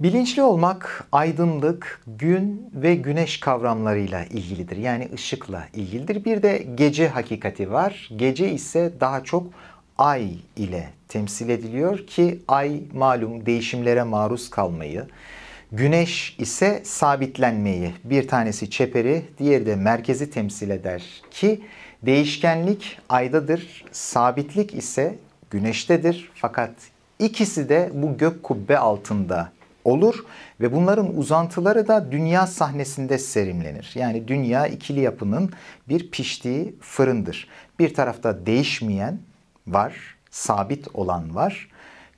Bilinçli olmak aydınlık, gün ve güneş kavramlarıyla ilgilidir. Yani ışıkla ilgilidir. Bir de gece hakikati var. Gece ise daha çok ay ile temsil ediliyor ki ay malum değişimlere maruz kalmayı, güneş ise sabitlenmeyi, bir tanesi çeperi, diğeri de merkezi temsil eder ki değişkenlik aydadır, sabitlik ise güneştedir fakat ikisi de bu gök kubbe altında olur ve bunların uzantıları da dünya sahnesinde serimlenir. Yani dünya ikili yapının bir piştiği fırındır. Bir tarafta değişmeyen var, sabit olan var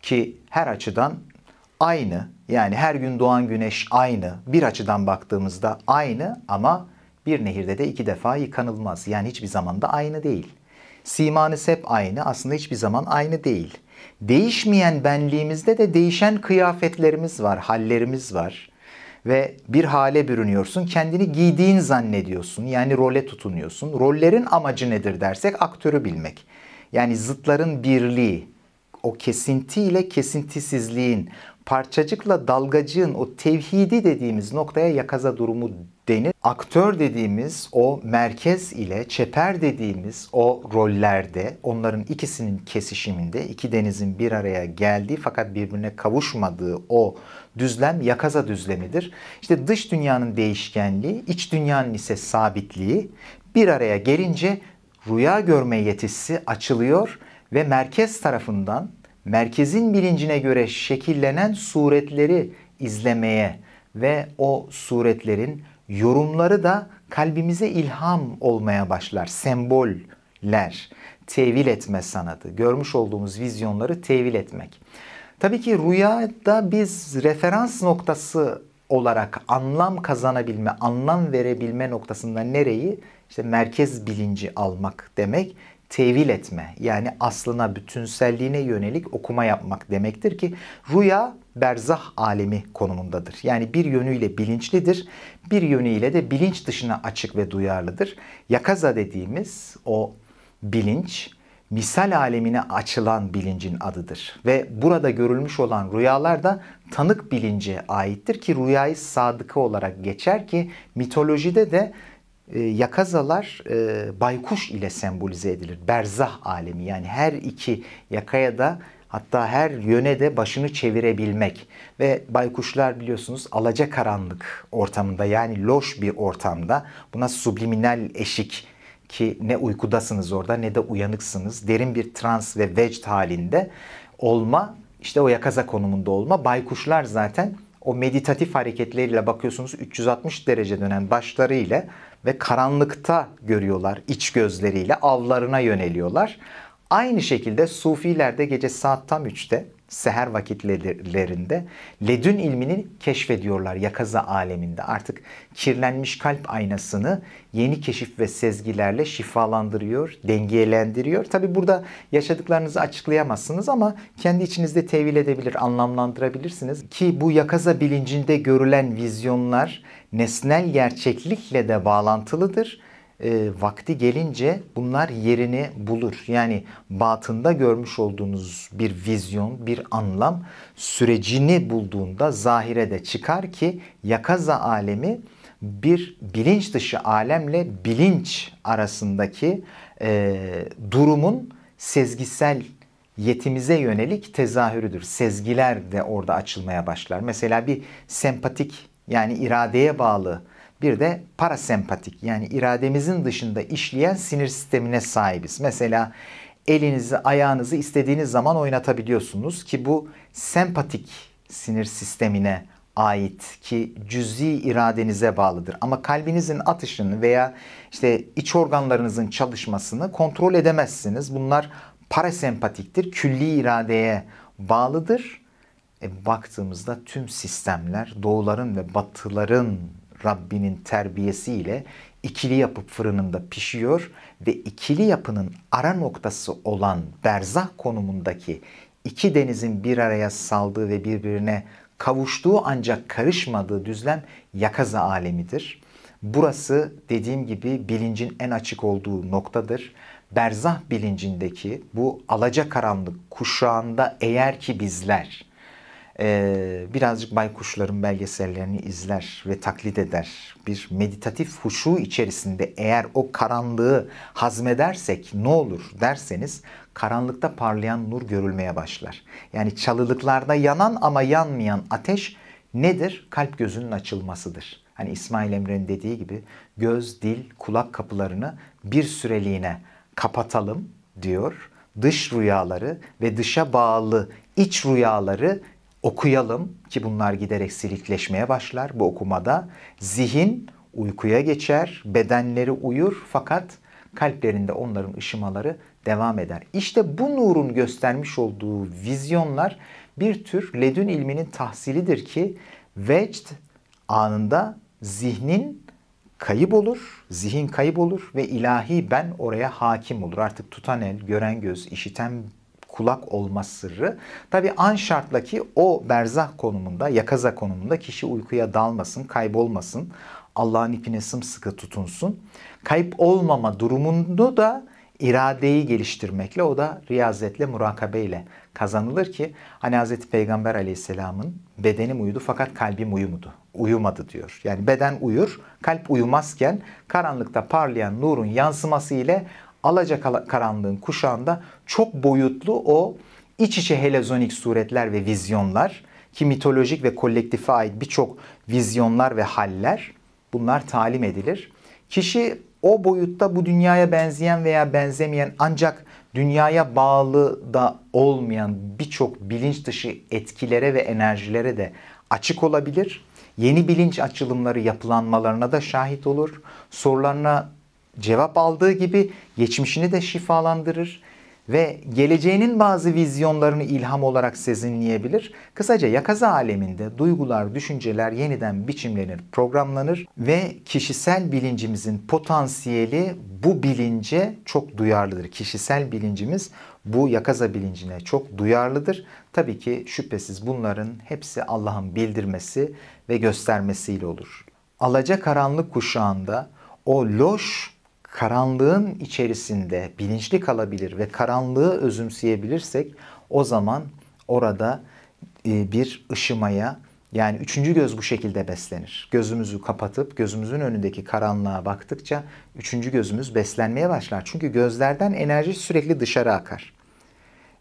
ki her açıdan aynı. Yani her gün doğan güneş aynı. Bir açıdan baktığımızda aynı ama bir nehirde de iki defa yıkanılmaz. Yani hiçbir zaman da aynı değil. Simanız hep aynı aslında hiçbir zaman aynı değil. Değişmeyen benliğimizde de değişen kıyafetlerimiz var, hallerimiz var. Ve bir hale bürünüyorsun, kendini giydiğin zannediyorsun. Yani role tutunuyorsun. Rollerin amacı nedir dersek aktörü bilmek. Yani zıtların birliği, o kesinti ile kesintisizliğin, parçacıkla dalgacığın o tevhidi dediğimiz noktaya yakaza durumu denir. Aktör dediğimiz o merkez ile çeper dediğimiz o rollerde onların ikisinin kesişiminde iki denizin bir araya geldiği fakat birbirine kavuşmadığı o düzlem yakaza düzlemidir. İşte dış dünyanın değişkenliği, iç dünyanın ise sabitliği bir araya gelince rüya görme yetisi açılıyor ve merkez tarafından merkezin bilincine göre şekillenen suretleri izlemeye ve o suretlerin yorumları da kalbimize ilham olmaya başlar. Semboller, tevil etme sanatı, görmüş olduğumuz vizyonları tevil etmek. Tabii ki rüyada biz referans noktası olarak anlam kazanabilme, anlam verebilme noktasında nereyi? İşte merkez bilinci almak demek tevil etme yani aslına bütünselliğine yönelik okuma yapmak demektir ki rüya berzah alemi konumundadır. Yani bir yönüyle bilinçlidir, bir yönüyle de bilinç dışına açık ve duyarlıdır. Yakaza dediğimiz o bilinç misal alemine açılan bilincin adıdır. Ve burada görülmüş olan rüyalar da tanık bilince aittir ki rüyayı sadıkı olarak geçer ki mitolojide de e, yakazalar e, baykuş ile sembolize edilir. Berzah alemi yani her iki yakaya da hatta her yöne de başını çevirebilmek ve baykuşlar biliyorsunuz alaca karanlık ortamında yani loş bir ortamda buna subliminal eşik ki ne uykudasınız orada ne de uyanıksınız. Derin bir trans ve vecd halinde olma işte o yakaza konumunda olma baykuşlar zaten o meditatif hareketleriyle bakıyorsunuz 360 derece dönen başları ile ve karanlıkta görüyorlar iç gözleriyle avlarına yöneliyorlar. Aynı şekilde sufilerde gece saat tam 3'te seher vakitlerinde ledün ilmini keşfediyorlar yakaza aleminde. Artık kirlenmiş kalp aynasını yeni keşif ve sezgilerle şifalandırıyor, dengelendiriyor. Tabi burada yaşadıklarınızı açıklayamazsınız ama kendi içinizde tevil edebilir, anlamlandırabilirsiniz. Ki bu yakaza bilincinde görülen vizyonlar nesnel gerçeklikle de bağlantılıdır e, vakti gelince bunlar yerini bulur. Yani batında görmüş olduğunuz bir vizyon, bir anlam sürecini bulduğunda zahirede çıkar ki yakaza alemi bir bilinç dışı alemle bilinç arasındaki e, durumun sezgisel yetimize yönelik tezahürüdür. Sezgiler de orada açılmaya başlar. Mesela bir sempatik yani iradeye bağlı bir de parasempatik yani irademizin dışında işleyen sinir sistemine sahibiz. Mesela elinizi, ayağınızı istediğiniz zaman oynatabiliyorsunuz ki bu sempatik sinir sistemine ait ki cüzi iradenize bağlıdır. Ama kalbinizin atışını veya işte iç organlarınızın çalışmasını kontrol edemezsiniz. Bunlar parasempatiktir. Külli iradeye bağlıdır. E, baktığımızda tüm sistemler doğuların ve batıların Rabbinin terbiyesiyle ikili yapıp fırınında pişiyor ve ikili yapının ara noktası olan berzah konumundaki iki denizin bir araya saldığı ve birbirine kavuştuğu ancak karışmadığı düzlem yakaza alemidir. Burası dediğim gibi bilincin en açık olduğu noktadır. Berzah bilincindeki bu alaca karanlık kuşağında eğer ki bizler ee, birazcık baykuşların belgesellerini izler ve taklit eder. Bir meditatif huşu içerisinde eğer o karanlığı hazmedersek ne olur derseniz karanlıkta parlayan nur görülmeye başlar. Yani çalılıklarda yanan ama yanmayan ateş nedir? Kalp gözünün açılmasıdır. Hani İsmail Emre'nin dediği gibi göz, dil, kulak kapılarını bir süreliğine kapatalım diyor. Dış rüyaları ve dışa bağlı iç rüyaları okuyalım ki bunlar giderek silikleşmeye başlar bu okumada. Zihin uykuya geçer, bedenleri uyur fakat kalplerinde onların ışımaları devam eder. İşte bu nurun göstermiş olduğu vizyonlar bir tür ledün ilminin tahsilidir ki vecd anında zihnin kayıp olur, zihin kayıp olur ve ilahi ben oraya hakim olur. Artık tutan el, gören göz, işiten kulak olma sırrı. Tabi an şartlaki o berzah konumunda, yakaza konumunda kişi uykuya dalmasın, kaybolmasın. Allah'ın ipine sımsıkı tutunsun. Kayıp olmama durumunu da iradeyi geliştirmekle o da riyazetle, murakabeyle kazanılır ki hani Hz. Peygamber aleyhisselamın bedenim uyudu fakat kalbim uyumudu. Uyumadı diyor. Yani beden uyur, kalp uyumazken karanlıkta parlayan nurun yansıması ile alaca karanlığın kuşağında çok boyutlu o iç içe helezonik suretler ve vizyonlar ki mitolojik ve kolektife ait birçok vizyonlar ve haller bunlar talim edilir. Kişi o boyutta bu dünyaya benzeyen veya benzemeyen ancak dünyaya bağlı da olmayan birçok bilinç dışı etkilere ve enerjilere de açık olabilir. Yeni bilinç açılımları yapılanmalarına da şahit olur. Sorularına cevap aldığı gibi geçmişini de şifalandırır ve geleceğinin bazı vizyonlarını ilham olarak sezinleyebilir. Kısaca yakaza aleminde duygular, düşünceler yeniden biçimlenir, programlanır ve kişisel bilincimizin potansiyeli bu bilince çok duyarlıdır. Kişisel bilincimiz bu yakaza bilincine çok duyarlıdır. Tabii ki şüphesiz bunların hepsi Allah'ın bildirmesi ve göstermesiyle olur. Alaca karanlık kuşağında o loş karanlığın içerisinde bilinçli kalabilir ve karanlığı özümseyebilirsek o zaman orada e, bir ışımaya yani üçüncü göz bu şekilde beslenir. Gözümüzü kapatıp gözümüzün önündeki karanlığa baktıkça üçüncü gözümüz beslenmeye başlar. Çünkü gözlerden enerji sürekli dışarı akar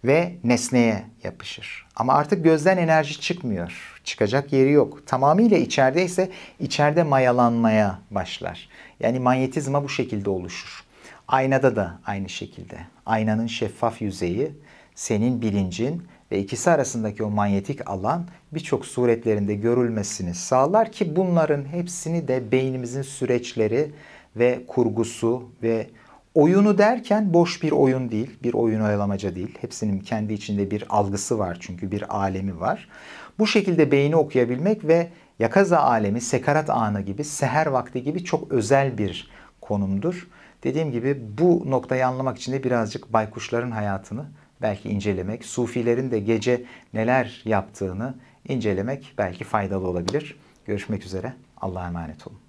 ve nesneye yapışır. Ama artık gözden enerji çıkmıyor. Çıkacak yeri yok. Tamamıyla içeride ise içeride mayalanmaya başlar. Yani manyetizma bu şekilde oluşur. Aynada da aynı şekilde. Aynanın şeffaf yüzeyi senin bilincin ve ikisi arasındaki o manyetik alan birçok suretlerinde görülmesini sağlar ki bunların hepsini de beynimizin süreçleri ve kurgusu ve oyunu derken boş bir oyun değil, bir oyun oyalamaca değil. Hepsinin kendi içinde bir algısı var çünkü bir alemi var. Bu şekilde beyni okuyabilmek ve yakaza alemi, sekarat anı gibi, seher vakti gibi çok özel bir konumdur. Dediğim gibi bu noktayı anlamak için de birazcık baykuşların hayatını belki incelemek, sufilerin de gece neler yaptığını incelemek belki faydalı olabilir. Görüşmek üzere. Allah'a emanet olun.